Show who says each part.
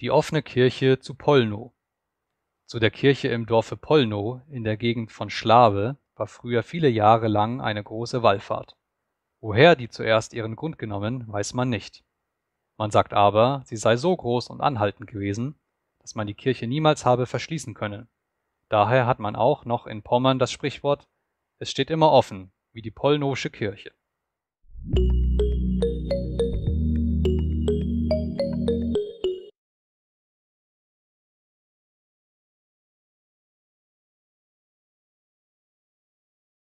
Speaker 1: die offene Kirche zu Pollnow. Zu der Kirche im Dorfe Pollnow in der Gegend von Schlawe war früher viele Jahre lang eine große Wallfahrt. Woher die zuerst ihren Grund genommen, weiß man nicht. Man sagt aber, sie sei so groß und anhaltend gewesen, dass man die Kirche niemals habe verschließen können. Daher hat man auch noch in Pommern das Sprichwort, es steht immer offen, wie die polnische Kirche.